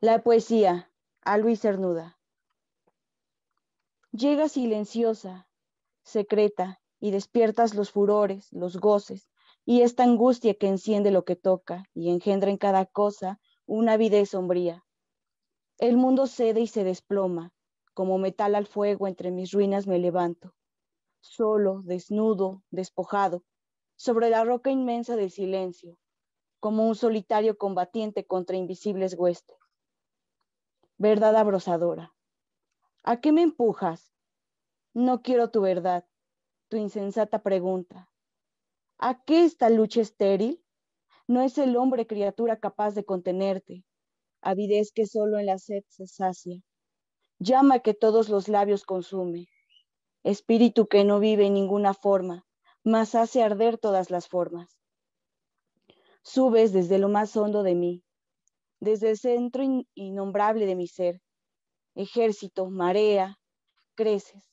La poesía a Luis Cernuda. Llega silenciosa, secreta, y despiertas los furores, los goces, y esta angustia que enciende lo que toca y engendra en cada cosa una avidez sombría. El mundo cede y se desploma, como metal al fuego entre mis ruinas me levanto, solo, desnudo, despojado, sobre la roca inmensa del silencio, como un solitario combatiente contra invisibles huestes verdad abrosadora. ¿A qué me empujas? No quiero tu verdad, tu insensata pregunta. ¿A qué esta lucha estéril? No es el hombre criatura capaz de contenerte, avidez que solo en la sed se sacia, llama que todos los labios consume, espíritu que no vive en ninguna forma, mas hace arder todas las formas. Subes desde lo más hondo de mí, desde el centro innombrable de mi ser. Ejército, marea, creces.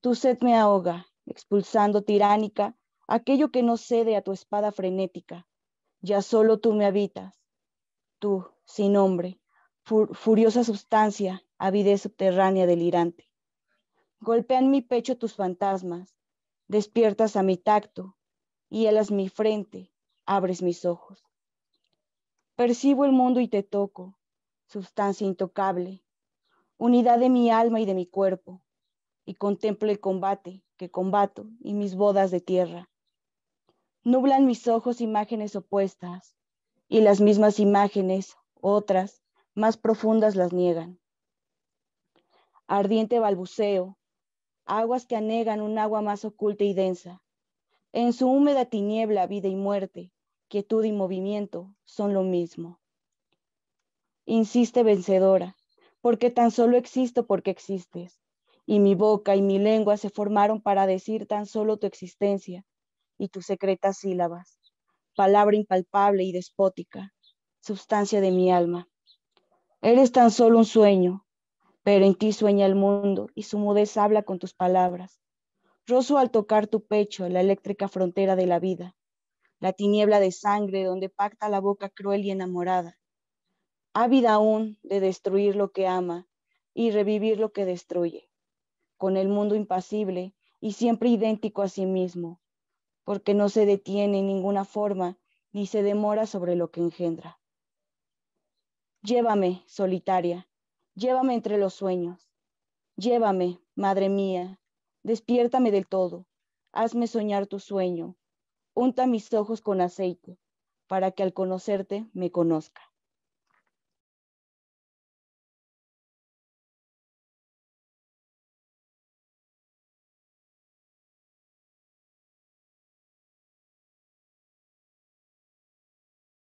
Tu sed me ahoga, expulsando tiránica aquello que no cede a tu espada frenética. Ya solo tú me habitas. Tú, sin nombre, furiosa sustancia, avidez subterránea delirante. Golpean mi pecho tus fantasmas, despiertas a mi tacto, y hielas mi frente, abres mis ojos. Percibo el mundo y te toco, sustancia intocable, unidad de mi alma y de mi cuerpo, y contemplo el combate que combato y mis bodas de tierra. Nublan mis ojos imágenes opuestas, y las mismas imágenes, otras, más profundas las niegan. Ardiente balbuceo, aguas que anegan un agua más oculta y densa. En su húmeda tiniebla, vida y muerte, quietud y movimiento son lo mismo. Insiste vencedora, porque tan solo existo porque existes, y mi boca y mi lengua se formaron para decir tan solo tu existencia y tus secretas sílabas, palabra impalpable y despótica, sustancia de mi alma. Eres tan solo un sueño, pero en ti sueña el mundo y su mudez habla con tus palabras. Rozo al tocar tu pecho la eléctrica frontera de la vida la tiniebla de sangre donde pacta la boca cruel y enamorada, ávida aún de destruir lo que ama y revivir lo que destruye, con el mundo impasible y siempre idéntico a sí mismo, porque no se detiene en ninguna forma ni se demora sobre lo que engendra. Llévame, solitaria, llévame entre los sueños, llévame, madre mía, despiértame del todo, hazme soñar tu sueño, unta mis ojos con aceite, para que al conocerte me conozca.